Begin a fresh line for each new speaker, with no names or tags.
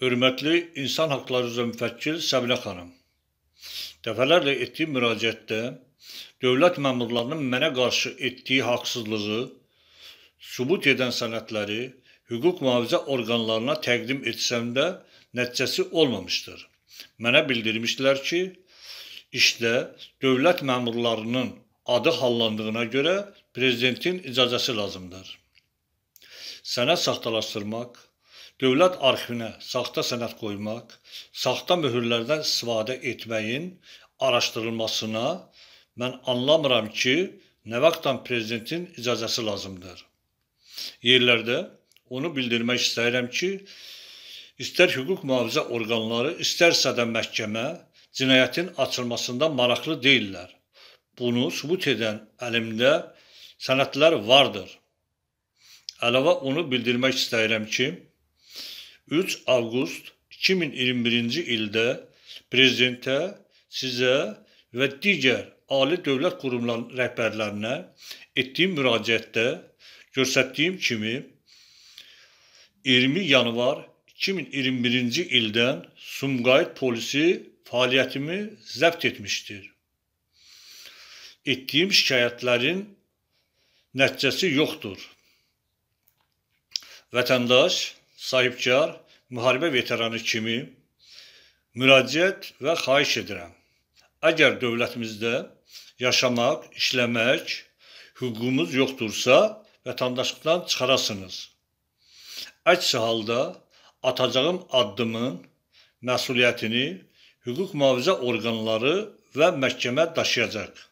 Hörmətli İnsan Haqları üzrə müfəkkir Səbinə xanım, dəfələrlə etdiyim müraciətdə dövlət məmurlarının mənə qarşı etdiyi haqsızlığı sübut edən sənədləri hüquq mühafizə orqanlarına təqdim etsəm də nəticəsi olmamışdır. Mənə bildirmişdilər ki, işdə dövlət məmurlarının adı hallandığına görə prezidentin icazəsi lazımdır. Sənəd saxtalaşdırmaq, dövlət arxivinə saxta sənəd qoymaq, saxta möhürlərdən istifadə etməyin araşdırılmasına mən anlamıram ki, nə vaxtdan prezidentin icazəsi lazımdır. Yerlərdə onu bildirmək istəyirəm ki, istər hüquq mühafizə orqanları, istərsə də məhkəmə cinayətin açılmasında maraqlı deyillər. Bunu sübut edən əlimdə sənədlər vardır. Əlavə onu bildirmək istəyirəm ki, 3 avqust 2021-ci ildə prezidentə sizə və digər ali dövlət qurumlarının rəhbərlərinə etdiyim müraciətdə göstərdiyim kimi 20 yanvar 2021-ci ildən Sumqayıt polisi fəaliyyətimi zəbt etmişdir. Etdiyim şikayətlərin nəticəsi yoxdur. Vətəndaş sahibkar müharibə veteranı kimi müraciət və xahiş edirəm. Əgər dövlətimizdə yaşamaq, işləmək hüququmuz yoxdursa, vətəndaşlıqdan çıxarasınız. Əks halda atacağım addımın məsuliyyətini hüquq mühafizə orqanları və məhkəmə daşıyacaq.